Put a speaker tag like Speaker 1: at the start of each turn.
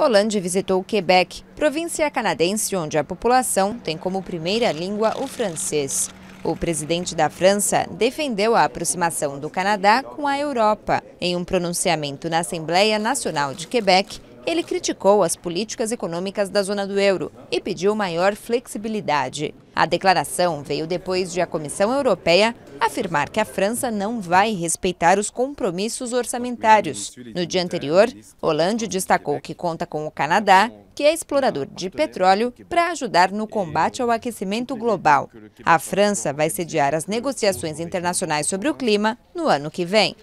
Speaker 1: Hollande visitou o Quebec, província canadense onde a população tem como primeira língua o francês. O presidente da França defendeu a aproximação do Canadá com a Europa. Em um pronunciamento na Assembleia Nacional de Quebec, ele criticou as políticas econômicas da zona do euro e pediu maior flexibilidade. A declaração veio depois de a Comissão Europeia afirmar que a França não vai respeitar os compromissos orçamentários. No dia anterior, Hollande destacou que conta com o Canadá, que é explorador de petróleo, para ajudar no combate ao aquecimento global. A França vai sediar as negociações internacionais sobre o clima no ano que vem.